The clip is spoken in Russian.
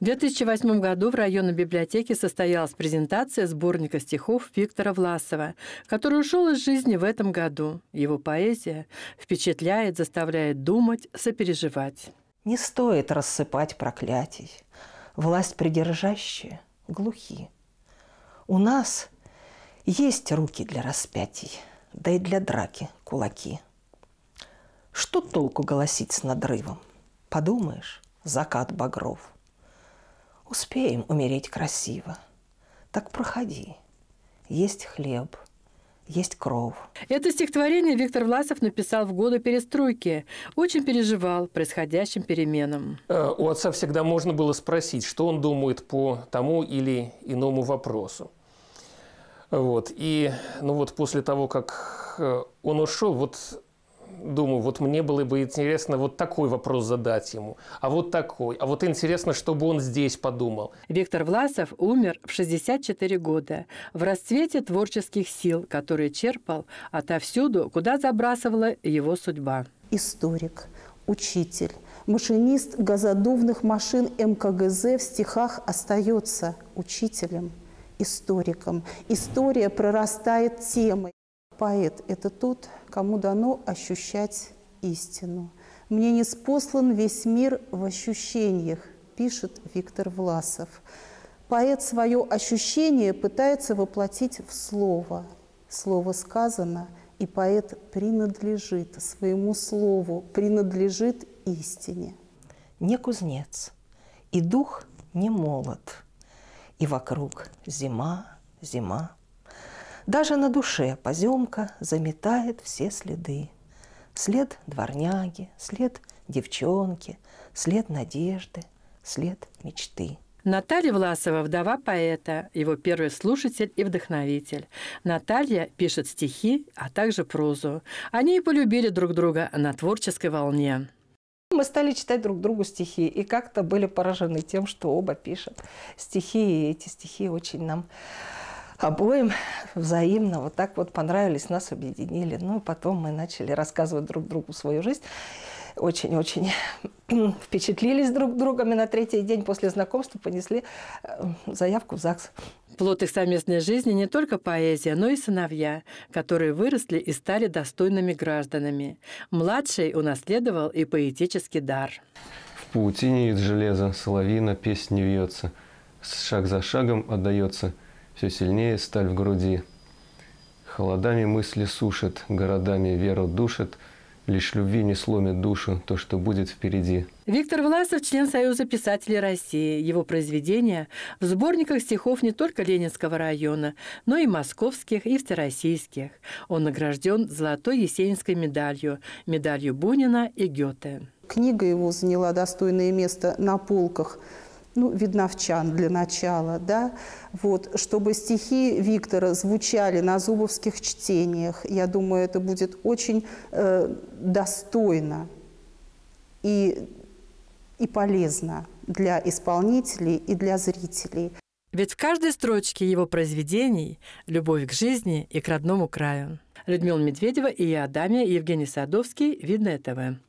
В 2008 году в районной библиотеке состоялась презентация сборника стихов Виктора Власова, который ушел из жизни в этом году. Его поэзия впечатляет, заставляет думать, сопереживать. Не стоит рассыпать проклятий. Власть придержащие глухи. У нас есть руки для распятий, да и для драки кулаки. Что толку голосить с надрывом? Подумаешь, закат багров – Успеем умереть красиво. Так проходи. Есть хлеб, есть кровь. Это стихотворение Виктор Власов написал в годы перестройки. Очень переживал происходящим переменам. Э, у отца всегда можно было спросить, что он думает по тому или иному вопросу. Вот. И ну вот после того, как э, он ушел, вот думаю, вот мне было бы интересно вот такой вопрос задать ему, а вот такой, а вот интересно, чтобы он здесь подумал. Виктор Власов умер в 64 года, в расцвете творческих сил, которые черпал отовсюду, куда забрасывала его судьба. Историк, учитель, машинист газодувных машин МКГЗ в стихах остается учителем историком. История прорастает темой. Поэт – это тот, кому дано ощущать истину. «Мне не спослан весь мир в ощущениях», – пишет Виктор Власов. Поэт свое ощущение пытается воплотить в слово. Слово сказано, и поэт принадлежит своему слову, принадлежит истине. Не кузнец, и дух не молод, и вокруг зима, зима, даже на душе поземка заметает все следы. След дворняги, след девчонки, след надежды, след мечты. Наталья Власова – вдова поэта, его первый слушатель и вдохновитель. Наталья пишет стихи, а также прозу. Они и полюбили друг друга на творческой волне. Мы стали читать друг другу стихи и как-то были поражены тем, что оба пишут стихи, и эти стихи очень нам обоим взаимно вот так вот понравились, нас объединили. Ну и потом мы начали рассказывать друг другу свою жизнь. Очень-очень впечатлились друг другом и на третий день после знакомства понесли э, заявку в ЗАГС. Плод их совместной жизни не только поэзия, но и сыновья, которые выросли и стали достойными гражданами. Младший унаследовал и поэтический дар. В паутине из железа соловина песня вьется, шаг за шагом отдается – все сильнее сталь в груди. Холодами мысли сушит, городами веру душит, Лишь любви не сломит душу то, что будет впереди. Виктор Власов – член Союза писателей России. Его произведения в сборниках стихов не только Ленинского района, но и московских, и всероссийских. Он награжден золотой Есенинской медалью, медалью Бунина и Гёте. Книга его заняла достойное место на полках – ну, видновчан для начала, да, вот, чтобы стихи Виктора звучали на зубовских чтениях. Я думаю, это будет очень э, достойно и, и полезно для исполнителей и для зрителей. Ведь в каждой строчке его произведений любовь к жизни и к родному краю. Людмила Медведева и я, Адамия, Евгений Садовский, Видное ТВ.